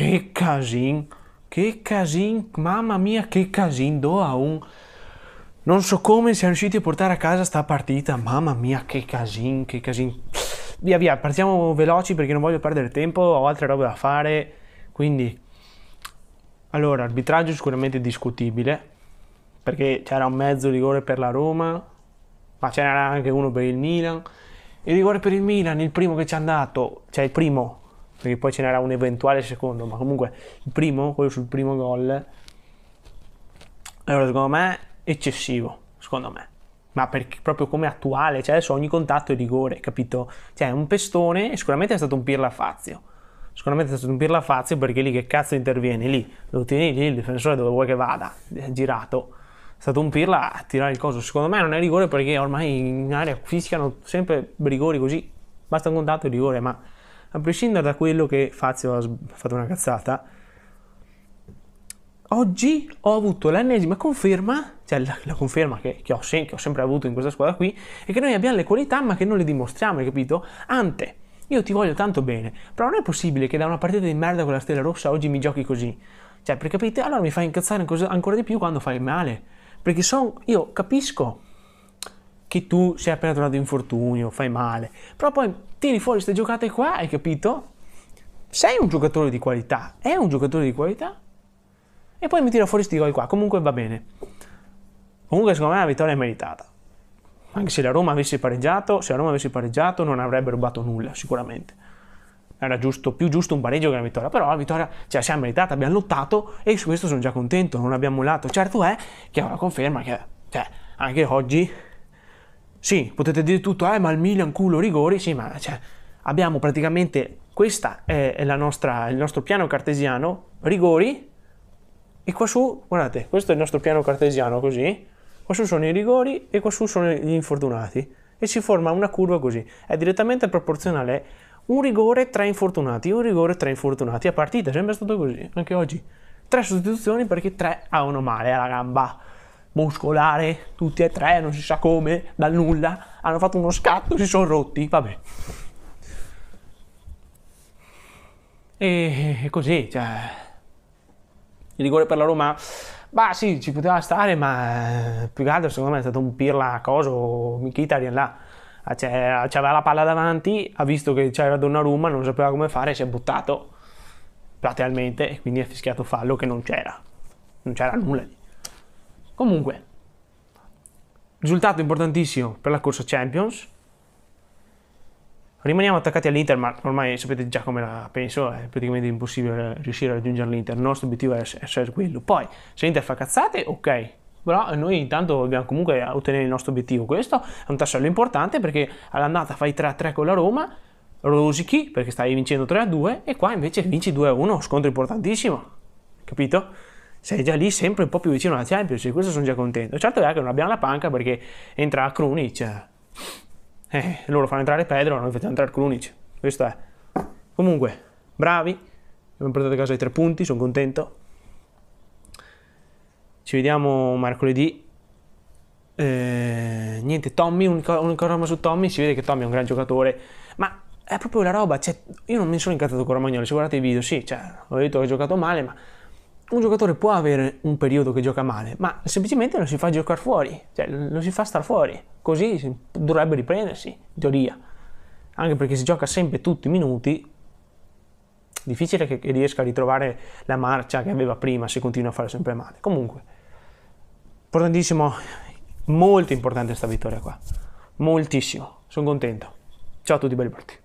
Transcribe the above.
che casino, che casino, mamma mia che casino, do a un... Non so come siamo riusciti a portare a casa sta partita, mamma mia che casino, che casino. Via via, partiamo veloci perché non voglio perdere tempo, ho altre robe da fare, quindi... Allora, arbitraggio sicuramente discutibile, perché c'era un mezzo rigore per la Roma, ma ce n'era anche uno per il Milan. Il rigore per il Milan, il primo che ci è andato, cioè il primo perché poi ce n'era un eventuale secondo, ma comunque il primo, quello sul primo gol, allora secondo me eccessivo, secondo me. Ma perché, proprio come attuale, cioè adesso ogni contatto è rigore, capito? Cioè è un pestone sicuramente è stato un Pirla Fazio. Sicuramente è stato un Pirla Fazio perché lì che cazzo interviene? Lì, lo tieni lì, il difensore dove vuoi che vada, è girato. È stato un Pirla a tirare il coso. Secondo me non è rigore perché ormai in area fischiano sempre rigori così. Basta un contatto e rigore, ma a prescindere da quello che Fazio ha fatto una cazzata, oggi ho avuto l'ennesima conferma, cioè la, la conferma che, che, ho sem- che, ho sempre avuto in questa squadra qui, è che noi abbiamo le qualità ma che non le dimostriamo, hai capito? Ante, io ti voglio tanto bene, però non è possibile che da una partita di merda con la Stella Rossa oggi mi giochi così. Cioè, perché capite? Allora mi fa incazzare ancora di più quando fai male. Perché son, io capisco che tu sei appena tornato infortunio, fai male, però poi tiri fuori queste giocate qua, hai capito? Sei un giocatore di qualità, è un giocatore di qualità, e poi mi tira fuori questi gol qua, comunque va bene. Comunque secondo me la vittoria è meritata. Anche se la Roma avesse pareggiato, se la Roma avesse pareggiato non avrebbe rubato nulla, sicuramente. Era giusto, più giusto un pareggio che una vittoria, però la vittoria ce cioè, la siamo meritata, abbiamo lottato e su questo sono già contento, non abbiamo mollato. Certo è che ho la conferma che cioè, anche oggi sì, potete dire tutto, eh, ma il Milan culo rigori, sì, ma cioè, abbiamo praticamente, questo è nostra, il nostro piano cartesiano, rigori, e qua su, guardate, questo è il nostro piano cartesiano così, qua su sono i rigori e qua su sono gli infortunati, e si forma una curva così, è direttamente proporzionale, un rigore, tra infortunati, un rigore, tra infortunati, a partita, è sempre stato così, anche oggi, tre sostituzioni perché tre hanno male alla gamba, muscolare, tutti e tre, non si sa come, dal nulla, hanno fatto uno scatto, si sono rotti, vabbè. E così, cioè, il rigore per la Roma, bah sì, ci poteva stare, ma eh, più che altro secondo me è stato un pirla a coso, Mkhitaryan là, ah, c'era, c'aveva la palla davanti, ha visto che c'era Donnarumma, non sapeva come fare, si è buttato lateralmente e quindi ha fischiato fallo che non c'era, non c'era nulla lì. Comunque, risultato importantissimo per la corsa Champions. Rimaniamo attaccati all'Inter, ma ormai sapete già come la penso, è praticamente impossibile riuscire a raggiungere l'Inter. Il nostro obiettivo è essere quello. Poi, se l'Inter fa cazzate, ok, però noi intanto dobbiamo comunque ottenere il nostro obiettivo. Questo è un tassello importante perché all'andata fai 3-3 con la Roma, rosichi perché stai vincendo 3-2 e qua invece vinci 2-1, scontro importantissimo, capito? sei già lì sempre un po' più vicino alla Champions e questo sono già contento. Certo è che non abbiamo la panca perché entra Krunic, eh, loro fanno entrare Pedro, noi facciamo entrare Krunic, questo è. Comunque, bravi, abbiamo portato a casa i tre punti, sono contento. Ci vediamo mercoledì. Eh, niente, Tommy, un'unica, un'unica roba su Tommy, si vede che Tommy è un gran giocatore, ma è proprio la roba, cioè, io non mi sono incazzato con Romagnoli, se guardate i video, sì, cioè, ho detto che ha giocato male, ma un giocatore può avere un periodo che gioca male, ma semplicemente lo si fa giocare fuori, cioè lo si fa star fuori, così dovrebbe riprendersi, in teoria. Anche perché si gioca sempre tutti i minuti, difficile che riesca a ritrovare la marcia che aveva prima se continua a fare sempre male. Comunque, importantissimo, molto importante questa vittoria qua, moltissimo, sono contento. Ciao a tutti, belli partiti.